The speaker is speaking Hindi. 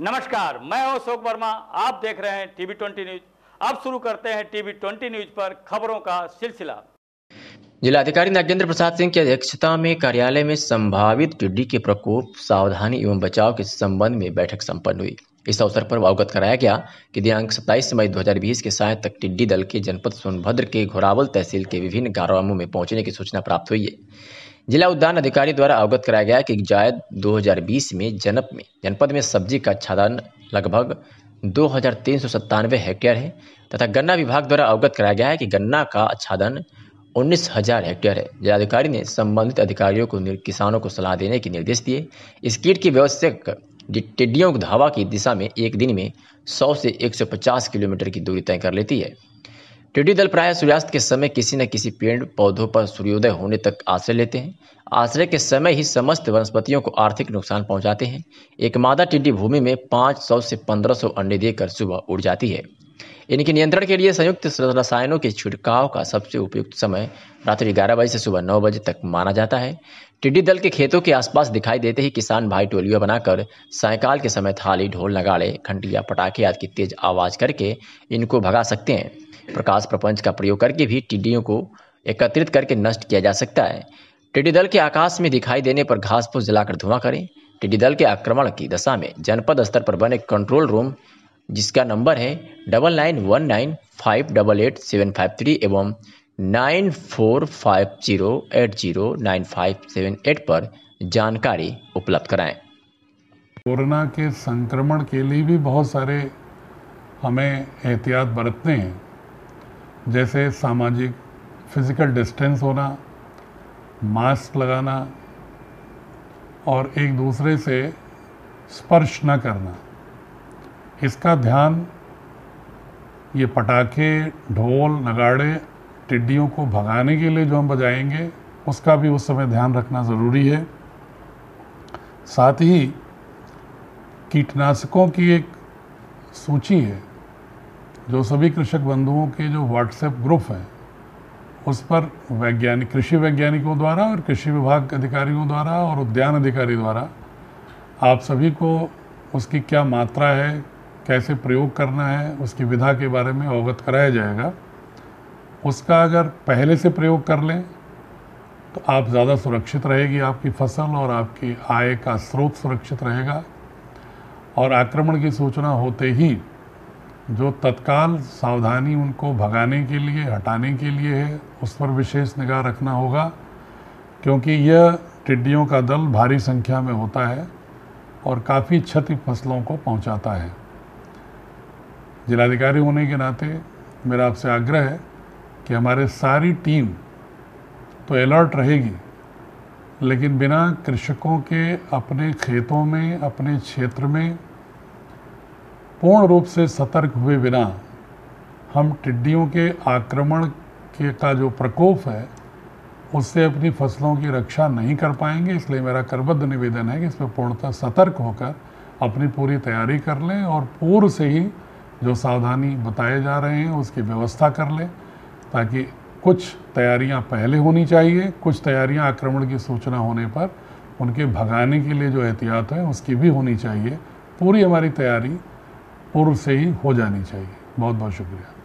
नमस्कार मैं अशोक वर्मा आप देख रहे हैं टीवी ट्वेंटी न्यूज अब शुरू करते हैं टीवी ट्वेंटी न्यूज पर खबरों का सिलसिला जिलाधिकारी नागेंद्र प्रसाद सिंह की अध्यक्षता में कार्यालय में संभावित टिड्डी के प्रकोप सावधानी एवं बचाव के संबंध में बैठक संपन्न हुई इस अवसर पर अवगत कराया गया कि दिनांक 27 मई 2020 के साय तक टिड्डी दल के जनपद सोनभद्र के घोरावल तहसील के विभिन्न गांवों में पहुंचने की सूचना प्राप्त हुई है जिला उद्यान अधिकारी द्वारा अवगत कराया गया कि जायद 2020 में जनप में जनपद में सब्जी का आच्छादन लगभग दो हेक्टेयर है तथा गन्ना विभाग द्वारा अवगत कराया गया है कि गन्ना का आच्छादन उन्नीस हजार हेक्टेयर है जिलाधिकारी ने संबंधित अधिकारियों को किसानों को सलाह देने के निर्देश दिए इस कीट की व्यवस्थित टिड्डियों धावा की दिशा में एक दिन में 100 से 150 किलोमीटर की दूरी तय कर लेती है टिड्डी दल प्रायः सूर्यास्त के समय किसी न किसी पेड़ पौधों पर सूर्योदय होने तक आश्रय लेते हैं आश्रय के समय ही समस्त वनस्पतियों को आर्थिक नुकसान पहुंचाते हैं एक मादा टिड्डी भूमि में 500 से 1500 अंडे देकर सुबह उड़ जाती है इनके नियंत्रण के लिए संयुक्त रसायनों के छिड़काव का सबसे उपयुक्त समय रात्रि ग्यारह बजे से सुबह नौ बजे तक माना जाता है टिड्डी दल के खेतों के आसपास दिखाई देते ही किसान भाई टोलियां बनाकर सायकाल के समय थाली ढोल नगाड़े घंटिया पटाखे आदि की तेज आवाज करके इनको भगा सकते हैं प्रकाश प्रपंच का प्रयोग करके भी टिड्डियों को एकत्रित करके नष्ट किया जा सकता है टिड्डी दल के आकाश में दिखाई देने पर घास फूस जलाकर धुआं करें टिड्डी दल के आक्रमण की दशा में जनपद स्तर पर बने कंट्रोल रूम जिसका नंबर है double nine one nine five double eight seven five three एवं nine four five zero eight zero nine five seven eight पर जानकारी उपलब्ध कराएं कोरोना के संक्रमण के लिए भी बहुत सारे हमें एहतियात बरतने हैं जैसे सामाजिक फिज़िकल डिस्टेंस होना मास्क लगाना और एक दूसरे से स्पर्श न करना इसका ध्यान ये पटाखे ढोल नगाड़े टिड्डियों को भगाने के लिए जो हम बजाएंगे उसका भी उस समय ध्यान रखना ज़रूरी है साथ ही कीटनाशकों की एक सूची है जो सभी कृषक बंधुओं के जो व्हाट्सएप ग्रुप हैं उस पर वैज्ञानिक कृषि वैज्ञानिकों द्वारा और कृषि विभाग के अधिकारियों द्वारा और उद्यान अधिकारी द्वारा आप सभी को उसकी क्या मात्रा है कैसे प्रयोग करना है उसकी विधा के बारे में अवगत कराया जाएगा उसका अगर पहले से प्रयोग कर लें तो आप ज़्यादा सुरक्षित रहेगी आपकी फसल और आपकी आय का स्रोत सुरक्षित रहेगा और आक्रमण की सूचना होते ही जो तत्काल सावधानी उनको भगाने के लिए हटाने के लिए है उस पर विशेष निगाह रखना होगा क्योंकि यह टिड्डियों का दल भारी संख्या में होता है और काफ़ी क्षति फसलों को पहुंचाता है जिलाधिकारी होने के नाते मेरा आपसे आग्रह है कि हमारे सारी टीम तो अलर्ट रहेगी लेकिन बिना कृषकों के अपने खेतों में अपने क्षेत्र में पूर्ण रूप से सतर्क हुए बिना हम टिड्डियों के आक्रमण के का जो प्रकोप है उससे अपनी फसलों की रक्षा नहीं कर पाएंगे इसलिए मेरा करबद्ध निवेदन है कि इसमें पूर्णतः सतर्क होकर अपनी पूरी तैयारी कर लें और पूर्व से ही जो सावधानी बताए जा रहे हैं उसकी व्यवस्था कर लें ताकि कुछ तैयारियां पहले होनी चाहिए कुछ तैयारियां आक्रमण की सूचना होने पर उनके भगाने के लिए जो एहतियात है उसकी भी होनी चाहिए पूरी हमारी तैयारी पूर्व से ही हो जानी चाहिए बहुत बहुत शुक्रिया